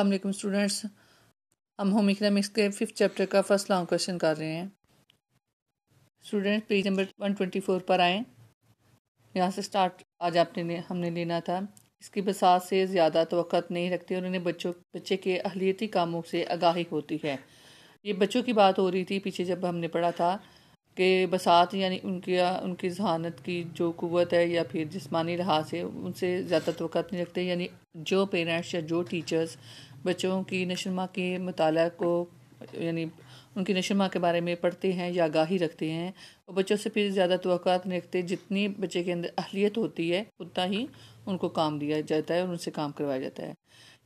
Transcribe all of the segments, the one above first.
अल्लाम स्टूडेंट्स हम home economics के फिफ्थ चैप्टर का फर्स्ट लॉन्ग क्वेश्चन कर रहे हैं students page number one twenty four पर आएँ यहाँ से स्टार्ट आज आपने हमने लेना था इसकी बसात से ज़्यादा तो नहीं रखते और उन्हें बच्चों बच्चे के अहलियती कामों से आगाही होती है ये बच्चों की बात हो रही थी पीछे जब हमने पढ़ा था के बसात यानी उनकी उनकी जहानत की जो कुत है या फिर जिसमानी लिहाज है उनसे ज़्यादा तो नहीं रखते यानी जो पेरेंट्स या जो टीचर्स बच्चों की नशोनमा के मुताल को यानी उनकी नशमा के बारे में पढ़ते हैं या आगाही रखते हैं और बच्चों से फिर ज़्यादा तो नहीं रखते जितनी बच्चे के अंदर अहलियत होती है उतना ही उनको काम दिया जाता है और उनसे काम करवाया जाता है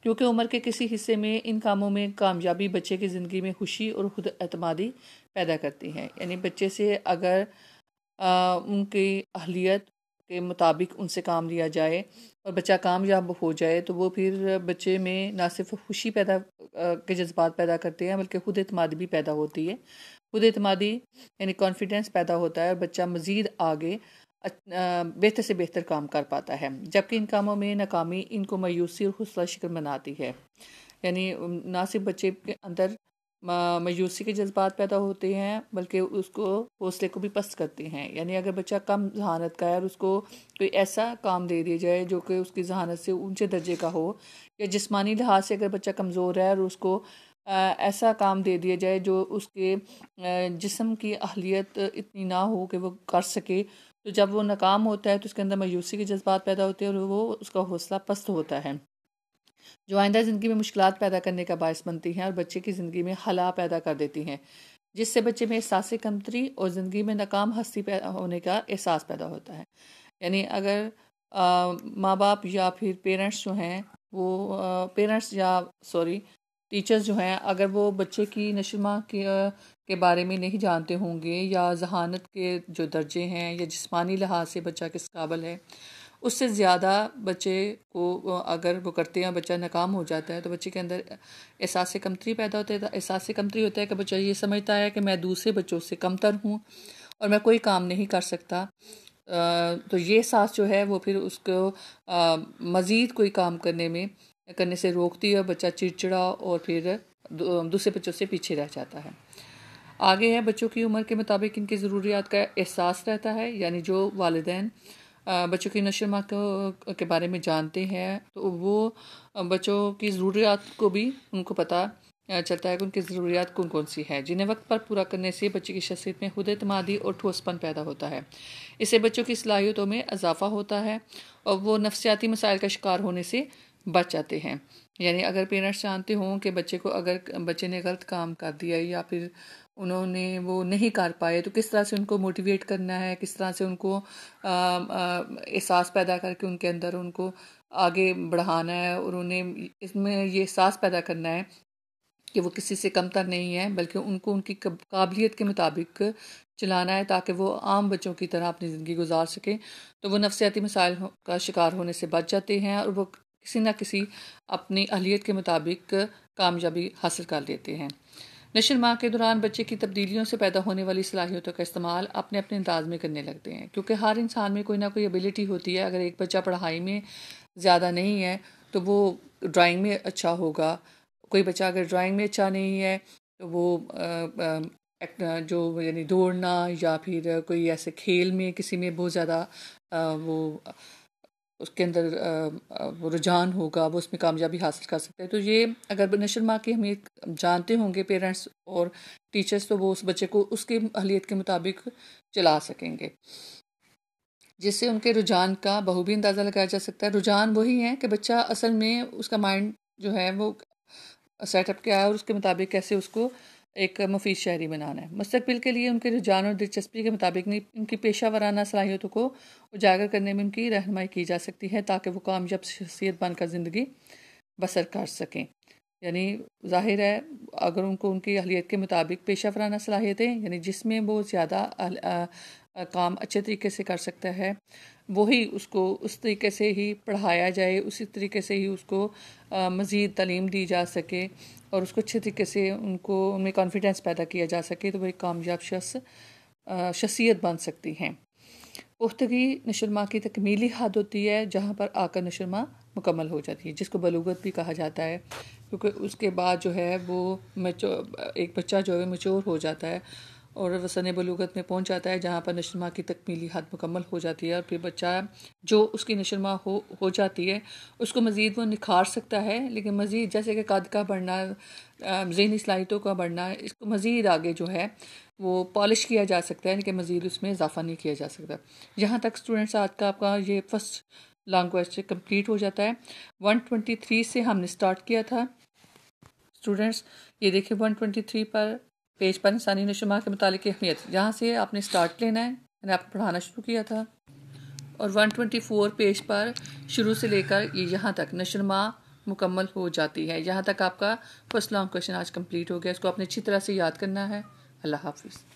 क्योंकि उम्र के किसी हिस्से में इन कामों में कामयाबी बच्चे की ज़िंदगी में खुशी और खुद अतमादी पैदा करती है यानी बच्चे से अगर आ, उनकी अहलियत के मुताबिक उनसे काम लिया जाए और बच्चा कामयाब हो जाए तो वो फिर बच्चे में ना सिर्फ खुशी पैदा के जज्बात पैदा करते हैं बल्कि खुद अतमाद भी पैदा होती है खुद अतमादी यानी कॉन्फिडेंस पैदा होता है और बच्चा मज़ीद आगे बेहतर से बेहतर काम कर पाता है जबकि इन कामों में नाकामी इनको मायूसी और हौसला शिक्र बनाती है यानी ना सिर्फ बच्चे के अंदर मायूसी के जज्बात पैदा होते हैं बल्कि उसको हौसले को भी पस्त करते हैं यानी अगर बच्चा कम जहानत का है और उसको कोई ऐसा काम दे दिया जाए जो कि उसकी जहानत से ऊंचे दर्जे का हो या जिसमानी लिहाज से अगर बच्चा कमज़ोर है और उसको ऐसा काम दे दिया जाए जो उसके जिसम की अहलियत इतनी ना हो कि वो कर सके तो जब वो नाकाम होता है तो उसके अंदर मायूसी के जज्बात पैदा होते हैं और वो उसका हौसला पस्त होता है जो आइंदा ज़िंदगी में मुश्किल पैदा करने का बायस बनती हैं और बच्चे की ज़िंदगी में हला पैदा कर देती हैं जिससे बच्चे में एहसास कमतरी और ज़िंदगी में नाकाम हस्ती पैदा होने का एहसास पैदा होता है यानी अगर माँ बाप या फिर पेरेंट्स जो हैं वो पेरेंट्स या सॉरी टीचर्स जो हैं अगर वो बच्चे की नशुमा के के बारे में नहीं जानते होंगे या जहानत के जो दर्जे हैं या जिस्मानी लिहाज से बच्चा किस काबल है उससे ज़्यादा बच्चे को अगर वो करते हैं बच्चा नाकाम हो जाता है तो बच्चे के अंदर एहसास कमतरी पैदा होता है तो एहसास कमतरी होता है कि बच्चा ये समझता है कि मैं दूसरे बच्चों से कमतर हूँ और मैं कोई काम नहीं कर सकता तो ये एहसास जो है वो फिर उसको मज़ीद कोई काम करने में करने से रोकती है बच्चा चिड़चिड़ा और फिर दूसरे बच्चों से पीछे रह जाता है आगे है बच्चों की उम्र के मुताबिक इनकी ज़रूरियात का एहसास रहता है यानी जो वालदेन बच्चों की नशो तो, को के बारे में जानते हैं तो वो बच्चों की ज़रूरियात को भी उनको पता चलता है कि उनकी ज़रूरियात कौन कौन सी है जिन्हें वक्त पर पूरा करने से बच्चे की शख्सियत में खुद अतमादी और ठोसपन पैदा होता है इससे बच्चों की सलाहियतों में इजाफा होता है और वो नफसियाती मसाइल का शिकार होने से बच जाते हैं यानी अगर पेरेंट्स जानते हों कि बच्चे को अगर बच्चे ने गलत काम कर दिया या फिर उन्होंने वो नहीं कर पाए तो किस तरह से उनको मोटिवेट करना है किस तरह से उनको एहसास पैदा करके उनके अंदर उनको आगे बढ़ाना है और उन्हें इसमें ये एहसास पैदा करना है कि वो किसी से कमतर नहीं है बल्कि उनको उनकी काबिलियत के मुताबिक चलाना है ताकि वो आम बच्चों की तरह अपनी ज़िंदगी गुजार सकें तो वो नफसियाती मसाइल का शिकार होने से बच जाते हैं और वो किसी न किसी अपनी अहलीत के मुताबिक कामयाबी हासिल कर लेते हैं नशर माह के दौरान बच्चे की तब्दीलियों से पैदा होने वाली सलाहियतों का इस्तेमाल अपने अपने अंदाज में करने लगते हैं क्योंकि हर इंसान में कोई ना कोई एबिलिटी होती है अगर एक बच्चा पढ़ाई में ज़्यादा नहीं है तो वो ड्राइंग में अच्छा होगा कोई बच्चा अगर ड्राइंग में अच्छा नहीं है तो वो आ, आ, जो यानी दौड़ना या फिर कोई ऐसे खेल में किसी में बहुत ज़्यादा वो उसके अंदर वो रुझान होगा वो उसमें कामयाबी हासिल कर सकते हैं तो ये अगर नशर माँ की ये जानते होंगे पेरेंट्स और टीचर्स तो वो उस बच्चे को उसके अहलीत के मुताबिक चला सकेंगे जिससे उनके रुझान का बहूबी अंदाज़ा लगाया जा सकता है रुझान वही है कि बच्चा असल में उसका माइंड जो है वो सेटअप क्या है और उसके मुताबिक कैसे उसको एक मुफीद शहरी बनाना है मुस्तबिल के लिए उनके रुझान और दिलचस्पी के मुताबिक नहीं उनकी पेशा वराना सलाहियतों को उजागर करने में उनकी रहनमाई की जा सकती है ताकि वो कामयाब शख्सियत बनकर ज़िंदगी बसर कर सकें यानी जाहिर है अगर उनको उनकी अहलियत के मुताबिक पेशा वाराना सलाहियतें यानी जिसमें वो ज़्यादा काम अच्छे तरीके से कर सकता है वही उसको उस तरीके से ही पढ़ाया जाए उसी तरीके से ही उसको मज़ीद तलीम दी जा सके और उसको अच्छे तरीके से उनको उनमें कॉन्फिडेंस पैदा किया जा सके तो वह एक कामयाब शख्स शख्सियत बन सकती हैं पुख्तगी नशरमा की तकमीली हद होती है जहाँ पर आकर नशरमा मुकम्मल हो जाती है जिसको बलूगत भी कहा जाता है क्योंकि उसके बाद जो है वो एक बच्चा जो है मेचोर हो जाता है और वसन बलूगत में पहुंच जाता है जहाँ पर नशनमा की तकमीली हद मुकम्मल हो जाती है और फिर बच्चा जो उसकी नशनमा हो हो जाती है उसको मज़ीद वो निखार सकता है लेकिन मज़ीद जैसे कि कद का बढ़ना जहनी सलाहितों का बढ़ना इसको मज़ीद आगे जो है वो पॉलिश किया जा सकता है लेकिन मज़ीद उसमें इजाफा नहीं किया जा सकता यहाँ तक स्टूडेंट्स आज का आपका ये फर्स्ट लैंग्वेज कम्प्लीट हो जाता है वन ट्वेंटी थ्री से हमने स्टार्ट किया था स्टूडेंट्स ये देखिए वन ट्वेंटी थ्री पर पेज पर इंसानी नशुमा के मतलब अहमियत यहाँ से आपने स्टार्ट लेना है मैंने आपको पढ़ाना शुरू किया था और 124 पेज पर शुरू से लेकर ये यहाँ तक नशरमा मुकम्मल हो जाती है यहाँ तक आपका फर्स्ट लॉन्ग क्वेश्चन आज कंप्लीट हो गया इसको आपने अच्छी तरह से याद करना है अल्लाह हाफिज़